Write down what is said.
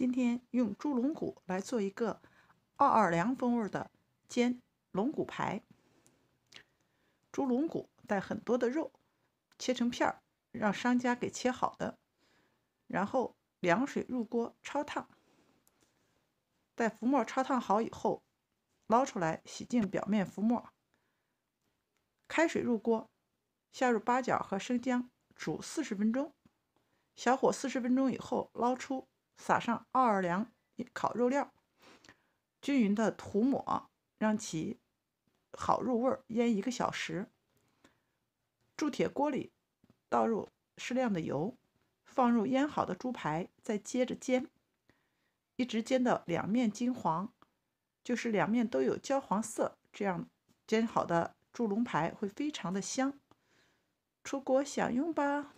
今天用猪龙骨来做一个奥尔良风味的煎龙骨排。猪龙骨带很多的肉，切成片儿，让商家给切好的。然后凉水入锅焯烫，待浮沫焯烫好以后，捞出来洗净表面浮沫。开水入锅，下入八角和生姜，煮四十分钟。小火四十分钟以后捞出。撒上奥尔良烤肉料，均匀的涂抹，让其好入味儿，腌一个小时。铸铁锅里倒入适量的油，放入腌好的猪排，再接着煎，一直煎到两面金黄，就是两面都有焦黄色，这样煎好的猪龙排会非常的香，出锅享用吧。